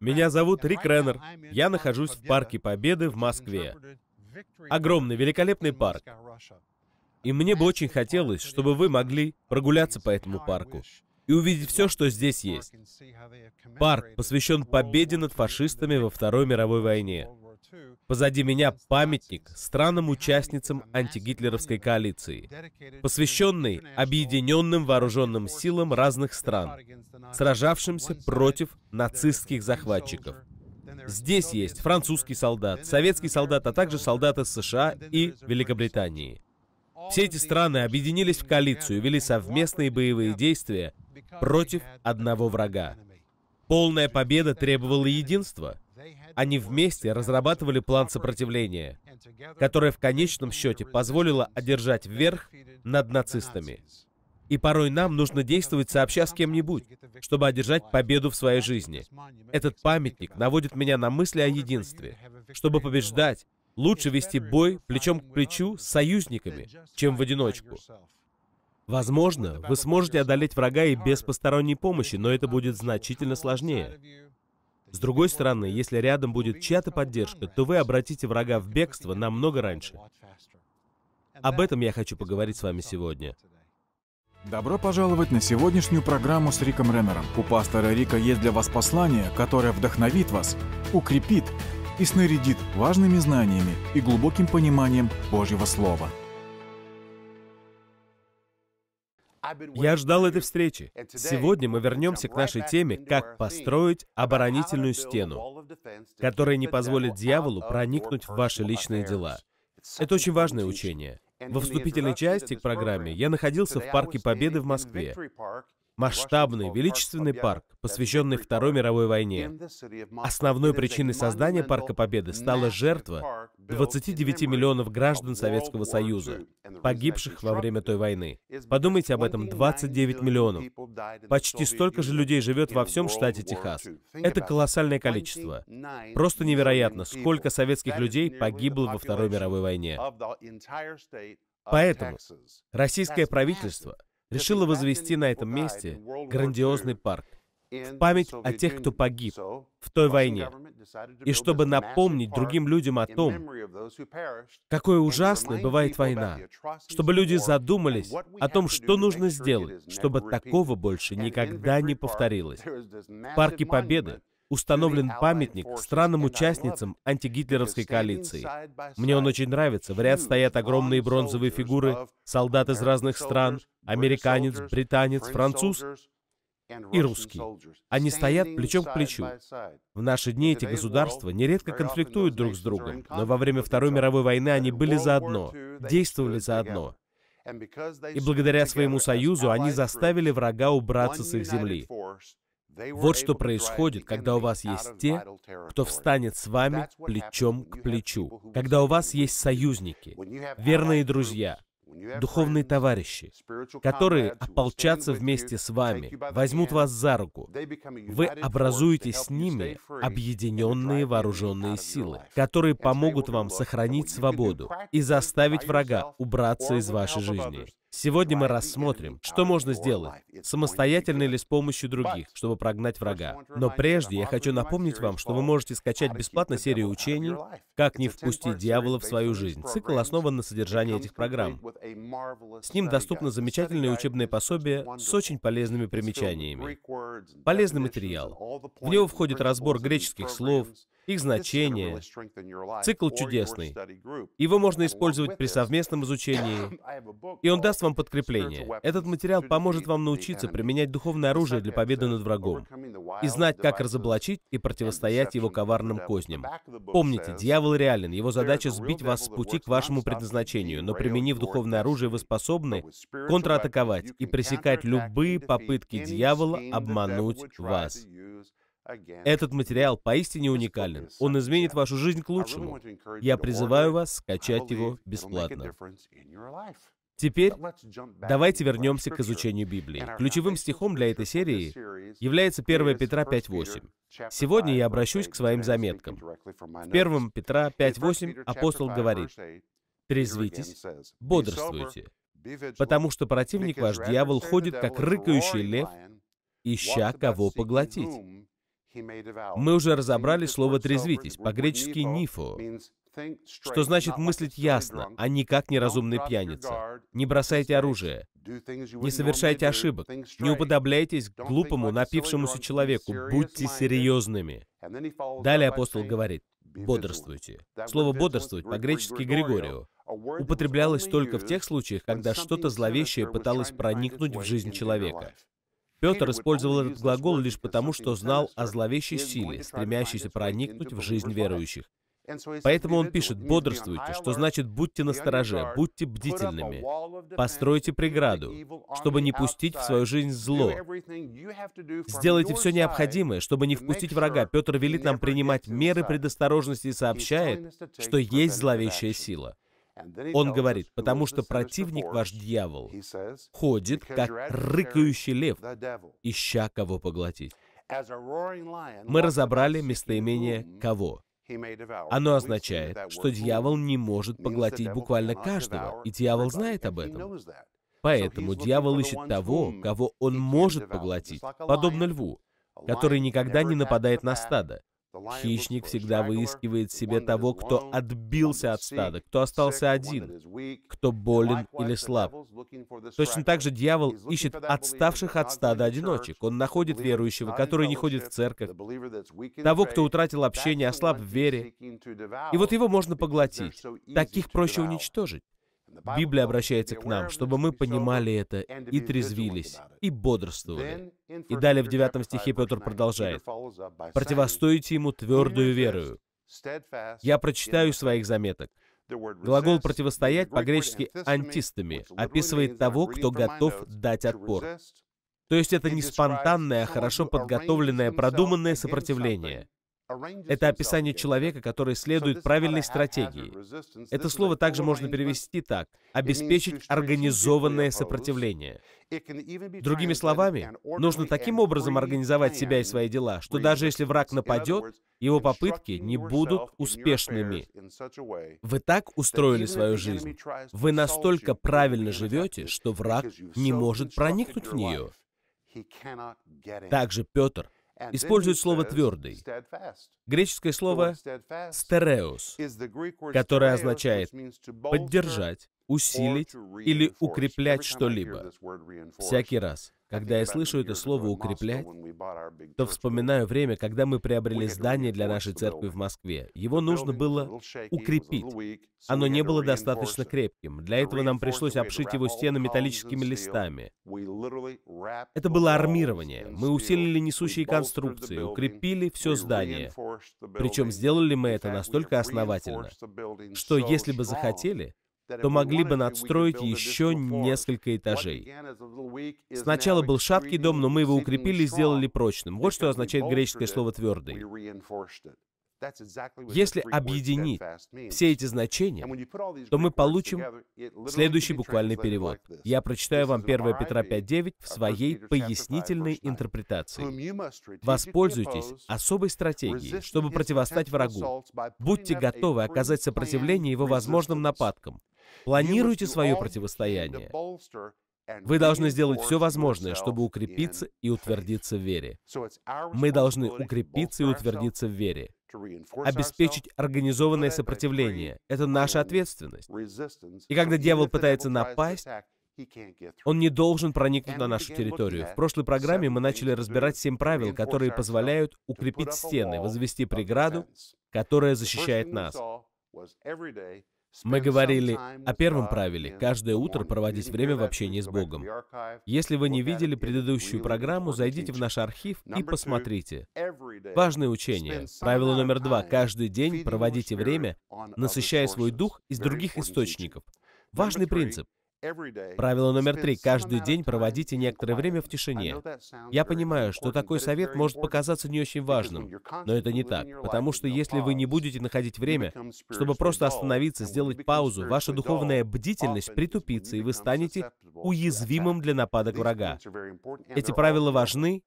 Меня зовут Рик Реннер. Я нахожусь в Парке Победы в Москве. Огромный, великолепный парк. И мне бы очень хотелось, чтобы вы могли прогуляться по этому парку и увидеть все, что здесь есть. Парк посвящен победе над фашистами во Второй мировой войне. Позади меня памятник странным участницам антигитлеровской коалиции, посвященный объединенным вооруженным силам разных стран, сражавшимся против нацистских захватчиков. Здесь есть французский солдат, советский солдат, а также солдаты США и Великобритании. Все эти страны объединились в коалицию вели совместные боевые действия против одного врага. Полная победа требовала единства — они вместе разрабатывали план сопротивления, которое в конечном счете позволило одержать верх над нацистами. И порой нам нужно действовать сообща с кем-нибудь, чтобы одержать победу в своей жизни. Этот памятник наводит меня на мысли о единстве. Чтобы побеждать, лучше вести бой плечом к плечу с союзниками, чем в одиночку. Возможно, вы сможете одолеть врага и без посторонней помощи, но это будет значительно сложнее. С другой стороны, если рядом будет чья-то поддержка, то вы обратите врага в бегство намного раньше. Об этом я хочу поговорить с вами сегодня. Добро пожаловать на сегодняшнюю программу с Риком Реннером. У пастора Рика есть для вас послание, которое вдохновит вас, укрепит и снарядит важными знаниями и глубоким пониманием Божьего Слова. Я ждал этой встречи. Сегодня мы вернемся к нашей теме, как построить оборонительную стену, которая не позволит дьяволу проникнуть в ваши личные дела. Это очень важное учение. Во вступительной части к программе я находился в Парке Победы в Москве масштабный, величественный парк, посвященный Второй мировой войне. Основной причиной создания Парка Победы стала жертва 29 миллионов граждан Советского Союза, погибших во время той войны. Подумайте об этом, 29 миллионов. Почти столько же людей живет во всем штате Техас. Это колоссальное количество. Просто невероятно, сколько советских людей погибло во Второй мировой войне. Поэтому российское правительство решила возвести на этом месте грандиозный парк в память о тех, кто погиб в той войне, и чтобы напомнить другим людям о том, какой ужасной бывает война, чтобы люди задумались о том, что нужно сделать, чтобы такого больше никогда не повторилось. В Парке Победы установлен памятник странным участницам антигитлеровской коалиции. Мне он очень нравится. В ряд стоят огромные бронзовые фигуры, солдат из разных стран, американец, британец, француз и русский. Они стоят плечом к плечу. В наши дни эти государства нередко конфликтуют друг с другом, но во время Второй мировой войны они были заодно, действовали заодно. И благодаря своему союзу они заставили врага убраться с их земли. Вот что происходит, когда у вас есть те, кто встанет с вами плечом к плечу. Когда у вас есть союзники, верные друзья, духовные товарищи, которые ополчатся вместе с вами, возьмут вас за руку. Вы образуете с ними объединенные вооруженные силы, которые помогут вам сохранить свободу и заставить врага убраться из вашей жизни. Сегодня мы рассмотрим, что можно сделать, самостоятельно или с помощью других, чтобы прогнать врага. Но прежде я хочу напомнить вам, что вы можете скачать бесплатно серию учений «Как не впустить дьявола в свою жизнь». Цикл основан на содержании этих программ. С ним доступно замечательное учебное пособие с очень полезными примечаниями. Полезный материал. В него входит разбор греческих слов, их значение. Цикл чудесный. Его можно использовать при совместном изучении, и он даст вам подкрепление. Этот материал поможет вам научиться применять духовное оружие для победы над врагом и знать, как разоблачить и противостоять его коварным козням. Помните, дьявол реален, его задача сбить вас с пути к вашему предназначению, но применив духовное оружие, вы способны контратаковать и пресекать любые попытки дьявола обмануть вас. Этот материал поистине уникален. Он изменит вашу жизнь к лучшему. Я призываю вас скачать его бесплатно. Теперь давайте вернемся к изучению Библии. Ключевым стихом для этой серии является 1 Петра 5.8. Сегодня я обращусь к своим заметкам. В 1 Петра 5.8 апостол говорит, «Трезвитесь, бодрствуйте, потому что противник ваш, дьявол, ходит, как рыкающий лев, ища кого поглотить. Мы уже разобрали слово «трезвитесь», по-гречески «нифо», что значит мыслить ясно, а не как неразумный пьяница. Не бросайте оружие, не совершайте ошибок, не уподобляйтесь глупому, напившемуся человеку, будьте серьезными. Далее апостол говорит, бодрствуйте. Слово «бодрствовать» по-гречески «григорию» употреблялось только в тех случаях, когда что-то зловещее пыталось проникнуть в жизнь человека. Петр использовал этот глагол лишь потому, что знал о зловещей силе, стремящейся проникнуть в жизнь верующих. Поэтому он пишет «бодрствуйте», что значит «будьте настороже», «будьте бдительными», «постройте преграду, чтобы не пустить в свою жизнь зло». «Сделайте все необходимое, чтобы не впустить врага». Петр велит нам принимать меры предосторожности и сообщает, что есть зловещая сила. Он говорит, потому что противник ваш дьявол ходит, как рыкающий лев, ища кого поглотить. Мы разобрали местоимение «кого». Оно означает, что дьявол не может поглотить буквально каждого, и дьявол знает об этом. Поэтому дьявол ищет того, кого он может поглотить, подобно льву, который никогда не нападает на стадо. Хищник всегда выискивает себе того, кто отбился от стада, кто остался один, кто болен или слаб. Точно так же дьявол ищет отставших от стада одиночек. Он находит верующего, который не ходит в церковь, того, кто утратил общение, ослаб в вере. И вот его можно поглотить. Таких проще уничтожить. Библия обращается к нам, чтобы мы понимали это и трезвились, и бодрствовали. И далее в 9 стихе Петр продолжает. «Противостойте ему твердую верою». Я прочитаю своих заметок. Глагол «противостоять» по-гречески «антистами» описывает того, кто готов дать отпор. То есть это не спонтанное, а хорошо подготовленное, продуманное сопротивление. Это описание человека, который следует правильной стратегии. Это слово также можно перевести так — обеспечить организованное сопротивление. Другими словами, нужно таким образом организовать себя и свои дела, что даже если враг нападет, его попытки не будут успешными. Вы так устроили свою жизнь. Вы настолько правильно живете, что враг не может проникнуть в нее. Также Петр использует слово «твердый». Греческое слово «стереус», которое означает «поддержать», «усилить» или «укреплять что-либо». Всякий раз, когда я слышу это слово «укреплять», то вспоминаю время, когда мы приобрели здание для нашей церкви в Москве. Его нужно было укрепить. Оно не было достаточно крепким. Для этого нам пришлось обшить его стены металлическими листами. Это было армирование. Мы усилили несущие конструкции, укрепили все здание. Причем сделали мы это настолько основательно, что если бы захотели, то могли бы надстроить еще несколько этажей. Сначала был шаткий дом, но мы его укрепили и сделали прочным. Вот что означает греческое слово «твердый». Если объединить все эти значения, то мы получим следующий буквальный перевод. Я прочитаю вам 1 Петра 5.9 в своей пояснительной интерпретации. Воспользуйтесь особой стратегией, чтобы противостать врагу. Будьте готовы оказать сопротивление его возможным нападкам. Планируйте свое противостояние. Вы должны сделать все возможное, чтобы укрепиться и утвердиться в вере. Мы должны укрепиться и утвердиться в вере. Обеспечить организованное сопротивление — это наша ответственность. И когда дьявол пытается напасть, он не должен проникнуть на нашу территорию. В прошлой программе мы начали разбирать семь правил, которые позволяют укрепить стены, возвести преграду, которая защищает нас. Мы говорили о первом uh, правиле – каждое утро проводить время в общении с Богом. Если вы не видели предыдущую программу, зайдите в наш архив и посмотрите. Важное учение. Правило номер два – каждый день проводите время, насыщая свой дух из других источников. Важный принцип. Правило номер три. Каждый день проводите некоторое время в тишине. Я понимаю, что такой совет может показаться не очень важным, но это не так, потому что если вы не будете находить время, чтобы просто остановиться, сделать паузу, ваша духовная бдительность притупится, и вы станете уязвимым для нападок врага. Эти правила важны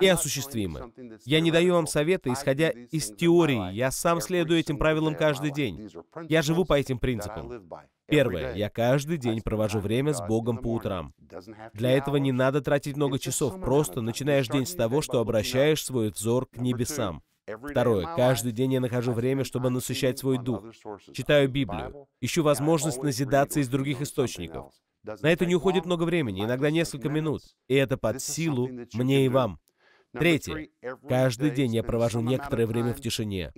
и осуществимы. Я не даю вам совета, исходя из теории. Я сам следую этим правилам каждый день. Я живу по этим принципам. Первое. Я каждый день провожу время с Богом по утрам. Для этого не надо тратить много часов, просто начинаешь день с того, что обращаешь свой взор к небесам. Второе. Каждый день я нахожу время, чтобы насыщать свой дух. Читаю Библию. Ищу возможность назидаться из других источников. На это не уходит много времени, иногда несколько минут. И это под силу мне и вам. Третье. Каждый день я провожу некоторое время в тишине.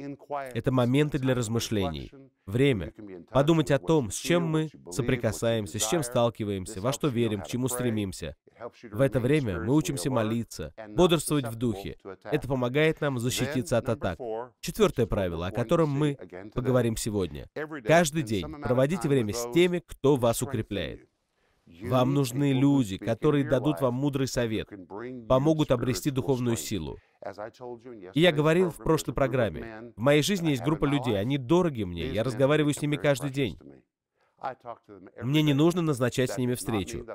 Это моменты для размышлений. Время. Подумать о том, с чем мы соприкасаемся, с чем сталкиваемся, во что верим, к чему стремимся. В это время мы учимся молиться, бодрствовать в духе. Это помогает нам защититься от атак. Четвертое правило, о котором мы поговорим сегодня. Каждый день проводите время с теми, кто вас укрепляет. Вам нужны люди, которые дадут вам мудрый совет, помогут обрести духовную силу. И я говорил в прошлой программе, в моей жизни есть группа людей, они дороги мне, я разговариваю с ними каждый день. Мне не нужно назначать с ними встречу.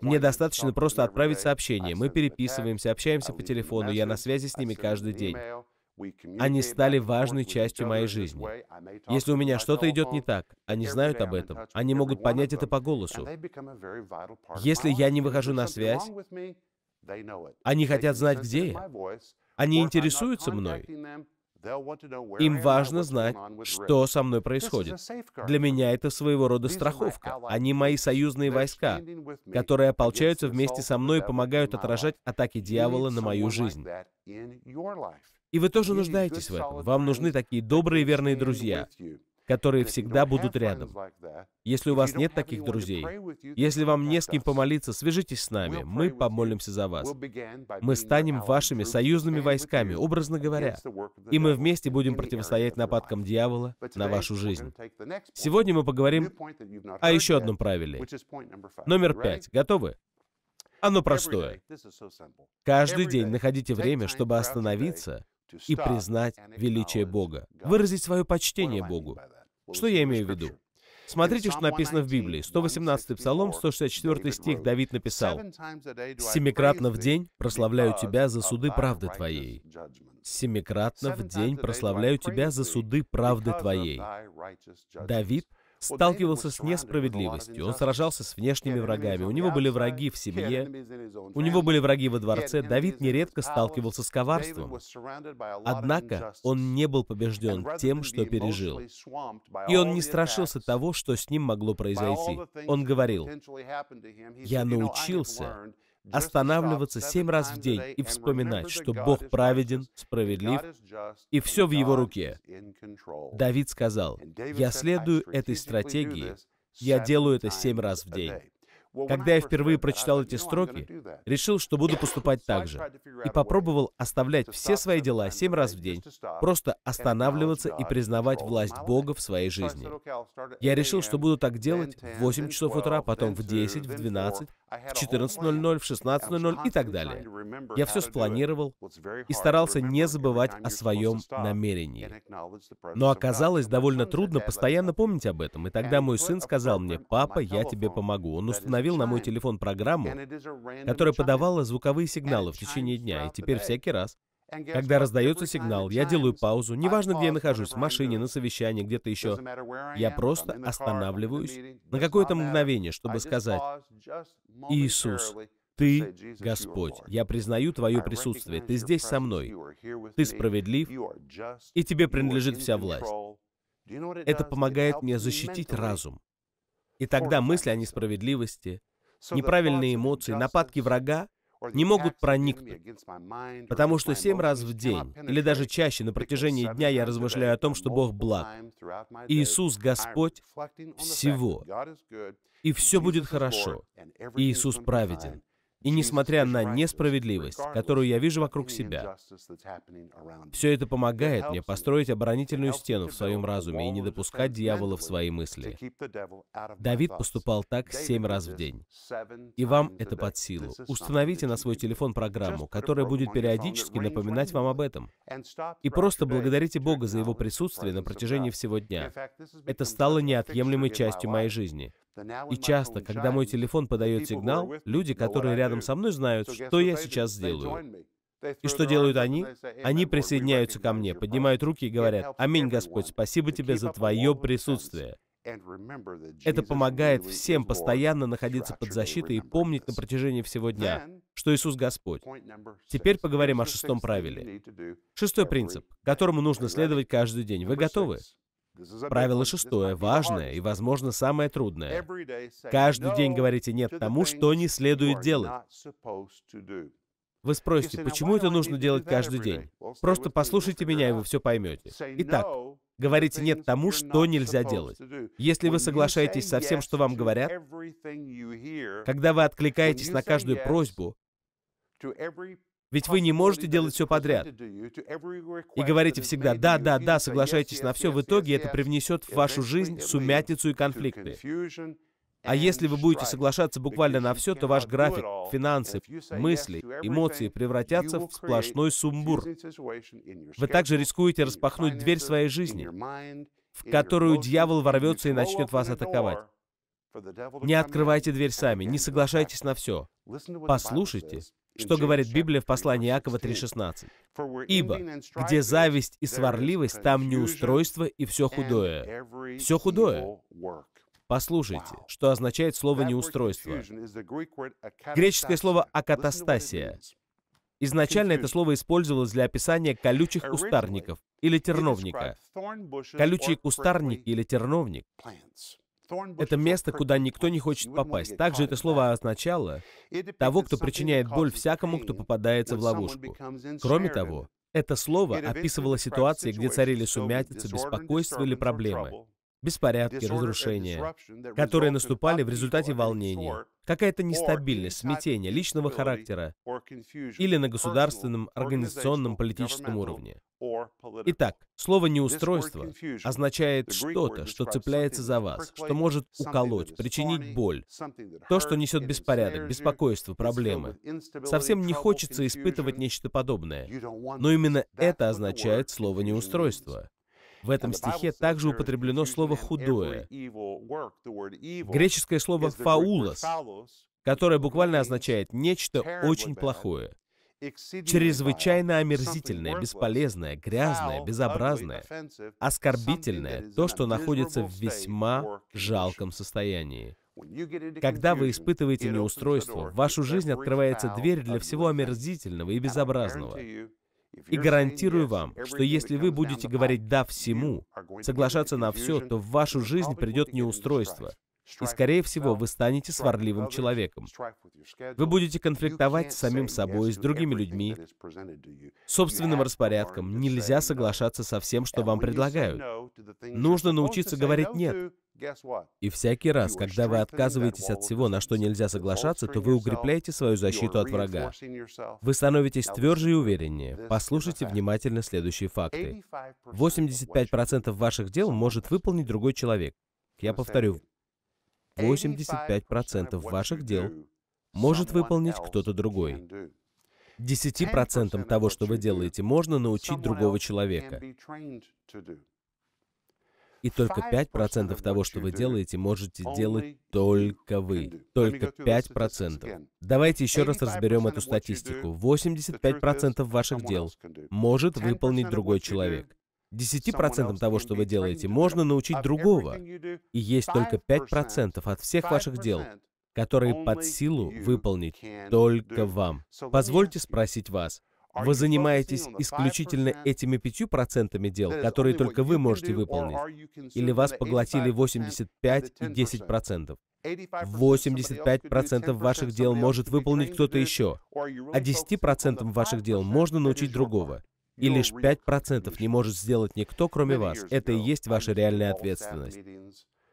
Мне достаточно просто отправить сообщение. Мы переписываемся, общаемся по телефону, я на связи с ними каждый день. Они стали важной частью моей жизни. Если у меня что-то идет не так, они знают об этом, они могут понять это по голосу. Если я не выхожу на связь, они хотят знать, где я. Они интересуются мной. Им важно знать, что со мной происходит. Для меня это своего рода страховка. Они мои союзные войска, которые ополчаются вместе со мной и помогают отражать атаки дьявола на мою жизнь. И вы тоже нуждаетесь в этом. Вам нужны такие добрые верные друзья, которые всегда будут рядом. Если у вас нет таких друзей, если вам не с кем помолиться, свяжитесь с нами, мы помолимся за вас. Мы станем вашими союзными войсками, образно говоря, и мы вместе будем противостоять нападкам дьявола на вашу жизнь. Сегодня мы поговорим о еще одном правиле. Номер пять. Готовы? Оно простое. Каждый день находите время, чтобы остановиться и признать величие Бога, выразить свое почтение Богу. Что я имею в виду? Смотрите, что написано в Библии. 118 Псалом, 164 стих Давид написал. «Семикратно в день прославляю тебя за суды правды твоей. Семикратно в день прославляю тебя за суды правды твоей». Давид сталкивался с несправедливостью, он сражался с внешними врагами, у него были враги в семье, у него были враги во дворце, Давид нередко сталкивался с коварством. Однако он не был побежден тем, что пережил. И он не страшился того, что с ним могло произойти. Он говорил, «Я научился останавливаться семь раз в день и вспоминать, что Бог праведен, справедлив, и все в Его руке. Давид сказал, «Я следую этой стратегии, я делаю это семь раз в день». Когда я впервые прочитал эти строки, решил, что буду поступать так же. И попробовал оставлять все свои дела семь раз в день, просто останавливаться и признавать власть Бога в своей жизни. Я решил, что буду так делать в 8 часов утра, потом в 10, в 12, в 14.00, в 16.00 и так далее. Я все спланировал и старался не забывать о своем намерении. Но оказалось довольно трудно постоянно помнить об этом, и тогда мой сын сказал мне, «Папа, я тебе помогу». Он установил установил на мой телефон программу, которая подавала звуковые сигналы в течение дня, и теперь всякий раз, когда раздается сигнал, я делаю паузу, неважно, где я нахожусь, в машине, на совещании, где-то еще. Я просто останавливаюсь на какое-то мгновение, чтобы сказать, «Иисус, Ты Господь, я признаю Твое присутствие, Ты здесь со мной, Ты справедлив, и Тебе принадлежит вся власть». Это помогает мне защитить разум, и тогда мысли о несправедливости, неправильные эмоции, нападки врага не могут проникнуть. Потому что семь раз в день, или даже чаще на протяжении дня я размышляю о том, что Бог благ. Иисус Господь всего. И все будет хорошо. и Иисус праведен. И несмотря на несправедливость, которую я вижу вокруг себя, все это помогает мне построить оборонительную стену в своем разуме и не допускать дьявола в свои мысли. Давид поступал так семь раз в день. И вам это под силу. Установите на свой телефон программу, которая будет периодически напоминать вам об этом. И просто благодарите Бога за Его присутствие на протяжении всего дня. Это стало неотъемлемой частью моей жизни. И часто, когда мой телефон подает сигнал, люди, которые рядом со мной, знают, что я сейчас сделаю. И что делают они? Они присоединяются ко мне, поднимают руки и говорят, «Аминь, Господь, спасибо тебе за твое присутствие». Это помогает всем постоянно находиться под защитой и помнить на протяжении всего дня, что Иисус Господь. Теперь поговорим о шестом правиле. Шестой принцип, которому нужно следовать каждый день. Вы готовы? Правило шестое, важное и, возможно, самое трудное. Каждый день говорите «нет» тому, что не следует делать. Вы спросите, почему это нужно делать каждый день? Просто послушайте меня, и вы все поймете. Итак, говорите «нет» тому, что нельзя делать. Если вы соглашаетесь со всем, что вам говорят, когда вы откликаетесь на каждую просьбу, ведь вы не можете делать все подряд. И говорите всегда «да, да, да», соглашайтесь на все, в итоге это привнесет в вашу жизнь сумятицу и конфликты. А если вы будете соглашаться буквально на все, то ваш график, финансы, мысли, эмоции превратятся в сплошной сумбур. Вы также рискуете распахнуть дверь своей жизни, в которую дьявол ворвется и начнет вас атаковать. Не открывайте дверь сами, не соглашайтесь на все. Послушайте, что говорит Библия в послании Иакова 3.16? «Ибо где зависть и сварливость, там неустройство и все худое». Все худое. Послушайте, что означает слово «неустройство». Греческое слово «акатастасия». Изначально это слово использовалось для описания колючих кустарников или терновника. Колючие кустарники или терновник это место, куда никто не хочет попасть. Также это слово означало того, кто причиняет боль всякому, кто попадается в ловушку. Кроме того, это слово описывало ситуации, где царили сумятица, беспокойство или проблемы беспорядки, разрушения, которые наступали в результате волнения, какая-то нестабильность, смятение личного характера или на государственном, организационном, политическом уровне. Итак, слово «неустройство» означает что-то, что цепляется за вас, что может уколоть, причинить боль, то, что несет беспорядок, беспокойство, проблемы. Совсем не хочется испытывать нечто подобное, но именно это означает слово «неустройство». В этом стихе также употреблено слово «худое». Греческое слово «фаулос», которое буквально означает «нечто очень плохое», чрезвычайно омерзительное, бесполезное, грязное, безобразное, оскорбительное, то, что находится в весьма жалком состоянии. Когда вы испытываете неустройство, в вашу жизнь открывается дверь для всего омерзительного и безобразного. И гарантирую вам, что если вы будете говорить «да» всему, соглашаться на все, то в вашу жизнь придет неустройство. И, скорее всего, вы станете сварливым человеком. Вы будете конфликтовать с самим собой, с другими людьми, собственным распорядком. Нельзя соглашаться со всем, что вам предлагают. Нужно научиться говорить «нет», и всякий раз, когда вы отказываетесь от всего, на что нельзя соглашаться, то вы укрепляете свою защиту от врага. Вы становитесь тверже и увереннее. Послушайте внимательно следующие факты. 85% ваших дел может выполнить другой человек. Я повторю, 85% ваших дел может выполнить кто-то другой. 10% того, что вы делаете, можно научить другого человека. И только 5% того, что вы делаете, можете делать только вы. Только 5%. Давайте еще раз разберем эту статистику. 85% ваших дел может выполнить другой человек. 10% того, что вы делаете, можно научить другого. И есть только 5% от всех ваших дел, которые под силу выполнить только вам. Позвольте спросить вас, вы занимаетесь исключительно этими пятью процентами дел, которые только вы можете выполнить? Или вас поглотили 85 и 10 процентов? 85% а ваших дел может выполнить кто-то еще, а 10% ваших дел можно научить другого. И лишь 5% не может сделать никто, кроме вас. Это и есть ваша реальная ответственность.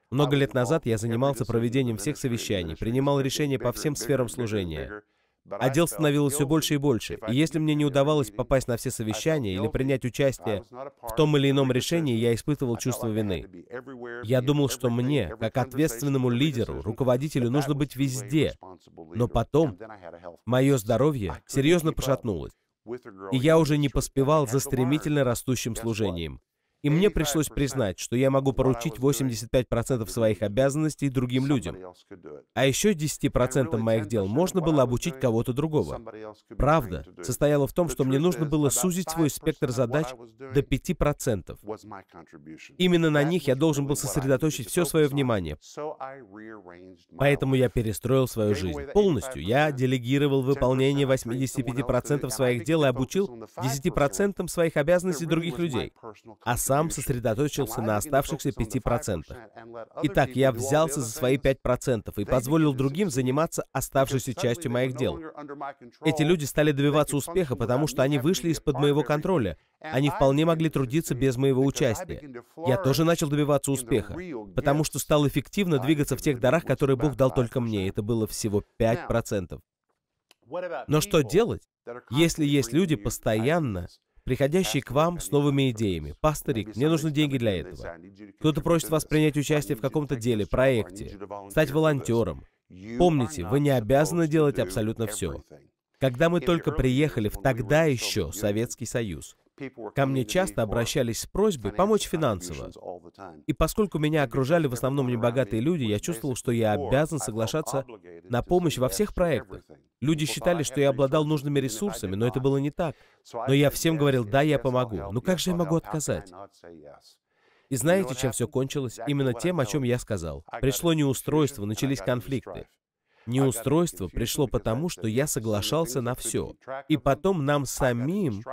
Много лет назад я занимался проведением всех совещаний, принимал решения по всем сферам служения. А дел становилось все больше и больше, и если мне не удавалось попасть на все совещания или принять участие в том или ином решении, я испытывал чувство вины. Я думал, что мне, как ответственному лидеру, руководителю, нужно быть везде. Но потом мое здоровье серьезно пошатнулось, и я уже не поспевал за стремительно растущим служением. И мне пришлось признать, что я могу поручить 85% своих обязанностей другим людям. А еще 10% моих дел можно было обучить кого-то другого. Правда состояла в том, что мне нужно было сузить свой спектр задач до 5%. Именно на них я должен был сосредоточить все свое внимание. Поэтому я перестроил свою жизнь полностью. Я делегировал выполнение 85% своих дел и обучил 10% своих обязанностей других людей. А сам сосредоточился на оставшихся 5%. Итак, я взялся за свои 5% и позволил другим заниматься оставшейся частью моих дел. Эти люди стали добиваться успеха, потому что они вышли из-под моего контроля. Они вполне могли трудиться без моего участия. Я тоже начал добиваться успеха, потому что стал эффективно двигаться в тех дарах, которые Бог дал только мне. Это было всего 5%. Но что делать, если есть люди постоянно приходящие к вам с новыми идеями. пасторик, мне нужны деньги для этого». Кто-то просит вас принять участие в каком-то деле, проекте, стать волонтером. Помните, вы не обязаны делать абсолютно все. Когда мы только приехали в тогда еще Советский Союз, Ко мне часто обращались с просьбой помочь финансово. И поскольку меня окружали в основном небогатые люди, я чувствовал, что я обязан соглашаться на помощь во всех проектах. Люди считали, что я обладал нужными ресурсами, но это было не так. Но я всем говорил, да, я помогу. Но ну как же я могу отказать? И знаете, чем все кончилось? Именно тем, о чем я сказал. Пришло неустройство, начались конфликты. Неустройство пришло потому, что я соглашался на все. И потом нам самим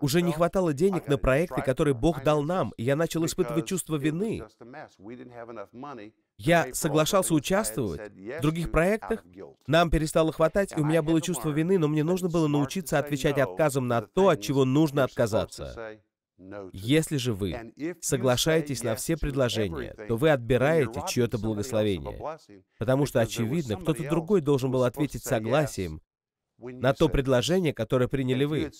уже не хватало денег на проекты, которые Бог дал нам, и я начал испытывать чувство вины. Я соглашался участвовать в других проектах, нам перестало хватать, и у меня было чувство вины, но мне нужно было научиться отвечать отказом на то, от чего нужно отказаться. Если же вы соглашаетесь на все предложения, то вы отбираете чье-то благословение, потому что, очевидно, кто-то другой должен был ответить согласием на то предложение, которое приняли вы.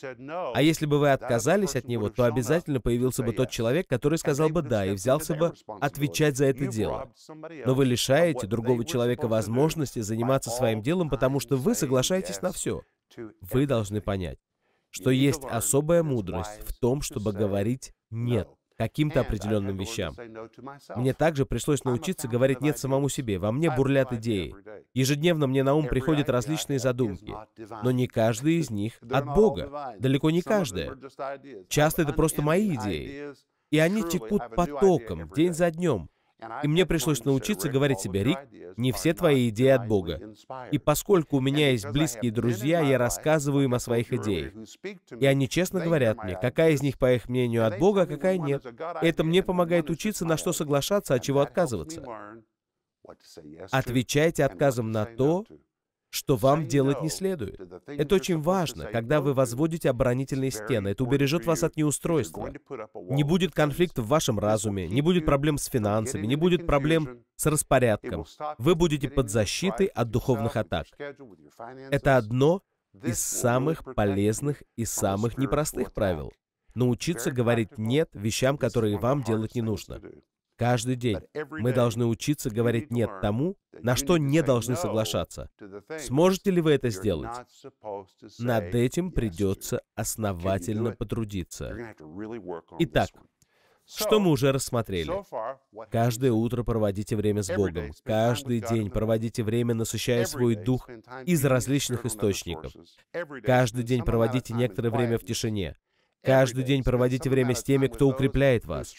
А если бы вы отказались от него, то обязательно появился бы тот человек, который сказал бы «да» и взялся бы отвечать за это дело. Но вы лишаете другого человека возможности заниматься своим делом, потому что вы соглашаетесь на все. Вы должны понять, что есть особая мудрость в том, чтобы говорить «нет» каким-то определенным вещам. Мне также пришлось научиться говорить «нет» самому себе. Во мне бурлят идеи. Ежедневно мне на ум приходят различные задумки. Но не каждая из них от Бога. Далеко не каждая. Часто это просто мои идеи. И они текут потоком, день за днем, и мне пришлось научиться говорить себе, Рик, не все твои идеи от Бога. И поскольку у меня есть близкие друзья, я рассказываю им о своих идеях. И они честно говорят мне, какая из них, по их мнению, от Бога, а какая нет. Это мне помогает учиться, на что соглашаться, от а чего отказываться. Отвечайте отказом на то, что вам делать не следует. Это очень важно, когда вы возводите оборонительные стены. Это убережет вас от неустройства. Не будет конфликта в вашем разуме, не будет проблем с финансами, не будет проблем с распорядком. Вы будете под защитой от духовных атак. Это одно из самых полезных и самых непростых правил. Научиться говорить «нет» вещам, которые вам делать не нужно. Каждый день мы должны учиться говорить «нет» тому, на что не должны соглашаться. Сможете ли вы это сделать? Над этим придется основательно потрудиться. Итак, что мы уже рассмотрели. Каждое утро проводите время с Богом. Каждый день проводите время, насыщая свой дух из различных источников. Каждый день проводите некоторое время в тишине. Каждый день проводите время с теми, кто укрепляет вас.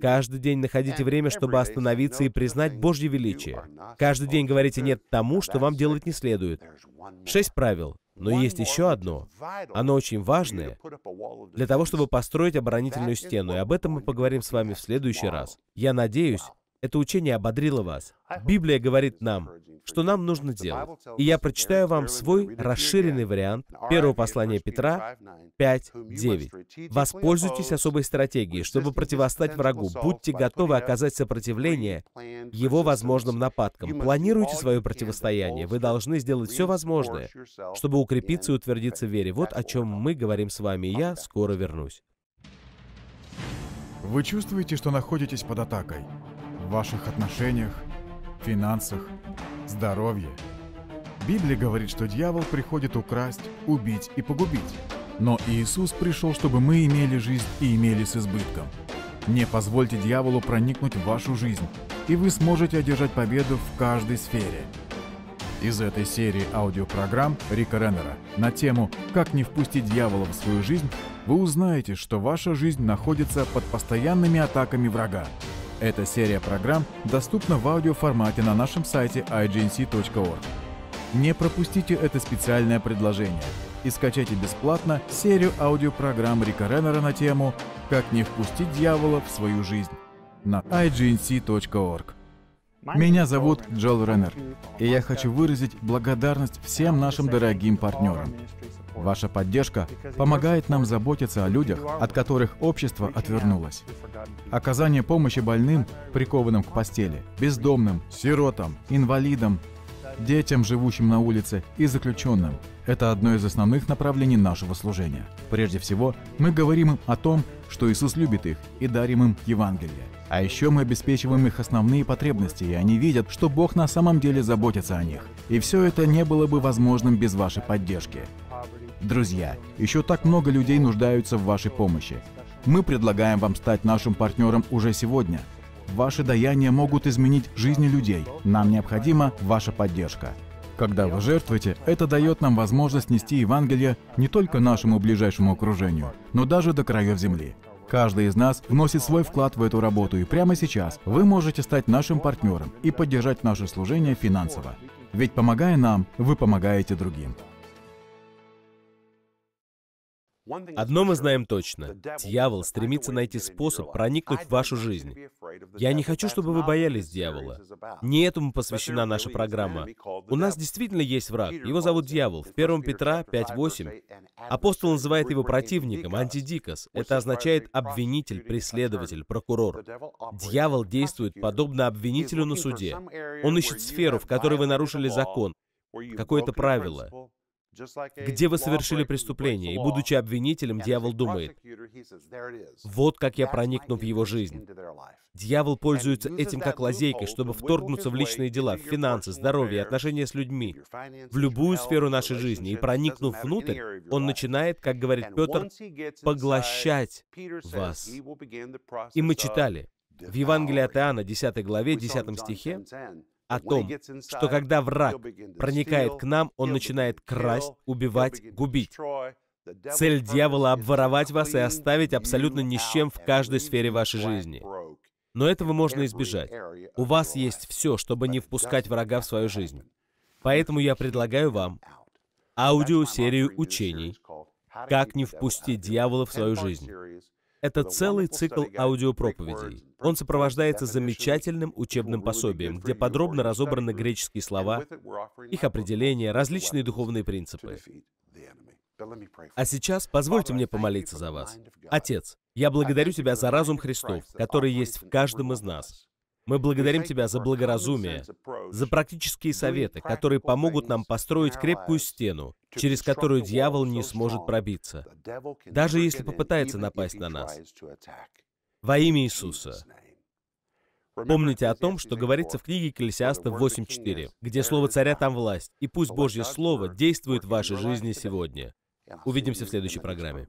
Каждый день находите время, чтобы остановиться и признать Божье величие. Каждый день говорите «нет» тому, что вам делать не следует. Шесть правил. Но есть еще одно. Оно очень важное для того, чтобы построить оборонительную стену, и об этом мы поговорим с вами в следующий раз. Я надеюсь, это учение ободрило вас. Библия говорит нам, что нам нужно делать. И я прочитаю вам свой расширенный вариант первого послания Петра 5.9. «Воспользуйтесь особой стратегией, чтобы противостать врагу. Будьте готовы оказать сопротивление его возможным нападкам. Планируйте свое противостояние. Вы должны сделать все возможное, чтобы укрепиться и утвердиться в вере. Вот о чем мы говорим с вами, я скоро вернусь. Вы чувствуете, что находитесь под атакой? в ваших отношениях, финансах, здоровье. Библия говорит, что дьявол приходит украсть, убить и погубить. Но Иисус пришел, чтобы мы имели жизнь и имели с избытком. Не позвольте дьяволу проникнуть в вашу жизнь, и вы сможете одержать победу в каждой сфере. Из этой серии аудиопрограмм Рика Реннера на тему «Как не впустить дьявола в свою жизнь» вы узнаете, что ваша жизнь находится под постоянными атаками врага, эта серия программ доступна в аудиоформате на нашем сайте ignc.org. Не пропустите это специальное предложение и скачайте бесплатно серию аудиопрограмм Рика Реннера на тему «Как не впустить дьявола в свою жизнь» на ignc.org. Меня зовут Джол Реннер, и я хочу выразить благодарность всем нашим дорогим партнерам, Ваша поддержка помогает нам заботиться о людях, от которых общество отвернулось. Оказание помощи больным, прикованным к постели, бездомным, сиротам, инвалидам, детям, живущим на улице, и заключенным. Это одно из основных направлений нашего служения. Прежде всего, мы говорим им о том, что Иисус любит их и дарим им Евангелие. А еще мы обеспечиваем их основные потребности, и они видят, что Бог на самом деле заботится о них. И все это не было бы возможным без вашей поддержки. Друзья, еще так много людей нуждаются в вашей помощи. Мы предлагаем вам стать нашим партнером уже сегодня. Ваши даяния могут изменить жизни людей. Нам необходима ваша поддержка. Когда вы жертвуете, это дает нам возможность нести Евангелие не только нашему ближайшему окружению, но даже до краев земли. Каждый из нас вносит свой вклад в эту работу, и прямо сейчас вы можете стать нашим партнером и поддержать наше служение финансово. Ведь помогая нам, вы помогаете другим. Одно мы знаем точно. Дьявол стремится найти способ проникнуть в вашу жизнь. Я не хочу, чтобы вы боялись дьявола. Не этому посвящена наша программа. У нас действительно есть враг. Его зовут дьявол. В 1 Петра 5.8 апостол называет его противником, антидикос. Это означает обвинитель, преследователь, прокурор. Дьявол действует подобно обвинителю на суде. Он ищет сферу, в которой вы нарушили закон, какое-то правило, где вы совершили преступление, и, будучи обвинителем, дьявол думает, вот как я проникну в его жизнь. Дьявол пользуется этим как лазейкой, чтобы вторгнуться в личные дела, в финансы, здоровье, отношения с людьми, в любую сферу нашей жизни. И проникнув внутрь, он начинает, как говорит Петр, поглощать вас. И мы читали в Евангелии от Иоанна, 10 главе, 10 стихе, о том, что когда враг проникает к нам, он начинает красть, убивать, губить. Цель дьявола — обворовать вас и оставить абсолютно ни с чем в каждой сфере вашей жизни. Но этого можно избежать. У вас есть все, чтобы не впускать врага в свою жизнь. Поэтому я предлагаю вам аудиосерию учений «Как не впустить дьявола в свою жизнь». Это целый цикл аудиопроповедей. Он сопровождается замечательным учебным пособием, где подробно разобраны греческие слова, их определения, различные духовные принципы. А сейчас позвольте мне помолиться за вас. Отец, я благодарю Тебя за разум Христов, который есть в каждом из нас. Мы благодарим Тебя за благоразумие, за практические советы, которые помогут нам построить крепкую стену, через которую дьявол не сможет пробиться, даже если попытается напасть на нас. Во имя Иисуса. Помните о том, что говорится в книге Экклесиаста 8.4, где слово царя там власть, и пусть Божье Слово действует в вашей жизни сегодня. Увидимся в следующей программе.